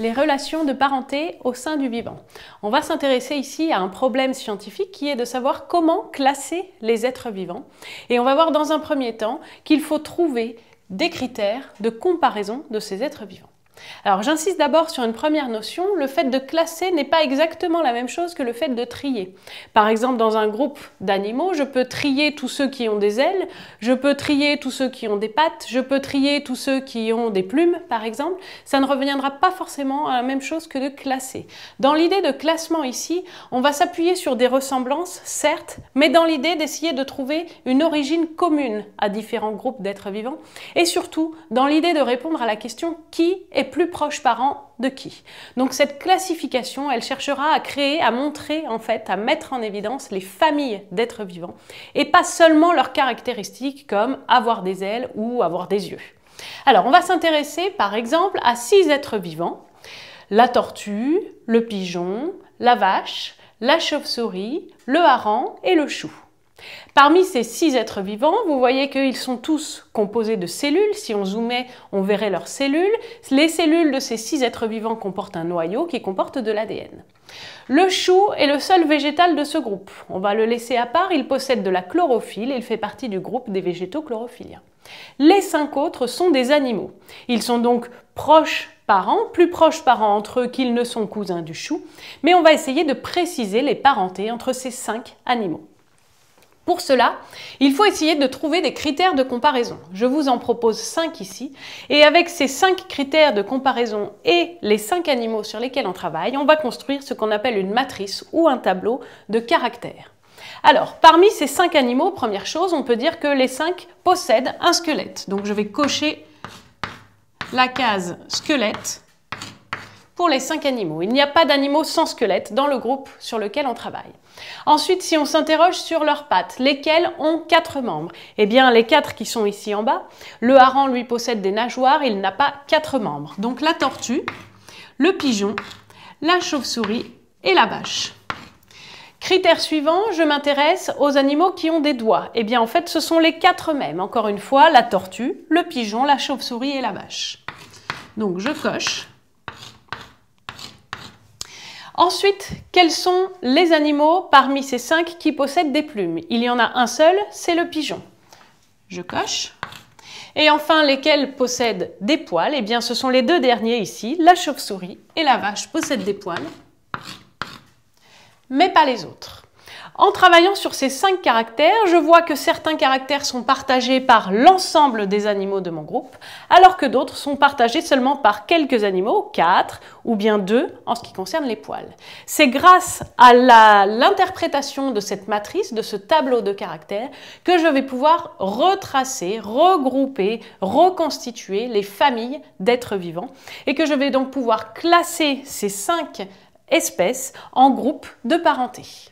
les relations de parenté au sein du vivant. On va s'intéresser ici à un problème scientifique qui est de savoir comment classer les êtres vivants. Et on va voir dans un premier temps qu'il faut trouver des critères de comparaison de ces êtres vivants. Alors j'insiste d'abord sur une première notion, le fait de classer n'est pas exactement la même chose que le fait de trier. Par exemple, dans un groupe d'animaux, je peux trier tous ceux qui ont des ailes, je peux trier tous ceux qui ont des pattes, je peux trier tous ceux qui ont des plumes, par exemple. Ça ne reviendra pas forcément à la même chose que de classer. Dans l'idée de classement ici, on va s'appuyer sur des ressemblances, certes, mais dans l'idée d'essayer de trouver une origine commune à différents groupes d'êtres vivants, et surtout dans l'idée de répondre à la question qui est plus proches parents de qui. Donc cette classification, elle cherchera à créer, à montrer en fait, à mettre en évidence les familles d'êtres vivants et pas seulement leurs caractéristiques comme avoir des ailes ou avoir des yeux. Alors on va s'intéresser par exemple à six êtres vivants, la tortue, le pigeon, la vache, la chauve-souris, le hareng et le chou. Parmi ces six êtres vivants, vous voyez qu'ils sont tous composés de cellules. Si on zoomait, on verrait leurs cellules. Les cellules de ces six êtres vivants comportent un noyau qui comporte de l'ADN. Le chou est le seul végétal de ce groupe. On va le laisser à part, il possède de la chlorophylle, et il fait partie du groupe des végétaux chlorophylliens. Les cinq autres sont des animaux. Ils sont donc proches parents, plus proches parents entre eux qu'ils ne sont cousins du chou, mais on va essayer de préciser les parentés entre ces cinq animaux. Pour cela, il faut essayer de trouver des critères de comparaison. Je vous en propose cinq ici. Et avec ces cinq critères de comparaison et les cinq animaux sur lesquels on travaille, on va construire ce qu'on appelle une matrice ou un tableau de caractères. Alors, parmi ces cinq animaux, première chose, on peut dire que les cinq possèdent un squelette. Donc je vais cocher la case squelette pour les cinq animaux. Il n'y a pas d'animaux sans squelette dans le groupe sur lequel on travaille. Ensuite, si on s'interroge sur leurs pattes, lesquelles ont quatre membres Eh bien, les quatre qui sont ici en bas. Le hareng, lui, possède des nageoires, il n'a pas quatre membres. Donc la tortue, le pigeon, la chauve-souris et la vache. Critère suivant, je m'intéresse aux animaux qui ont des doigts. Eh bien, en fait, ce sont les quatre mêmes. Encore une fois, la tortue, le pigeon, la chauve-souris et la vache. Donc, je coche. Ensuite, quels sont les animaux parmi ces cinq qui possèdent des plumes Il y en a un seul, c'est le pigeon. Je coche. Et enfin, lesquels possèdent des poils Eh bien, ce sont les deux derniers ici, la chauve-souris et la vache possèdent des poils, mais pas les autres. En travaillant sur ces cinq caractères, je vois que certains caractères sont partagés par l'ensemble des animaux de mon groupe, alors que d'autres sont partagés seulement par quelques animaux, quatre ou bien deux en ce qui concerne les poils. C'est grâce à l'interprétation de cette matrice, de ce tableau de caractères, que je vais pouvoir retracer, regrouper, reconstituer les familles d'êtres vivants et que je vais donc pouvoir classer ces cinq espèces en groupes de parenté.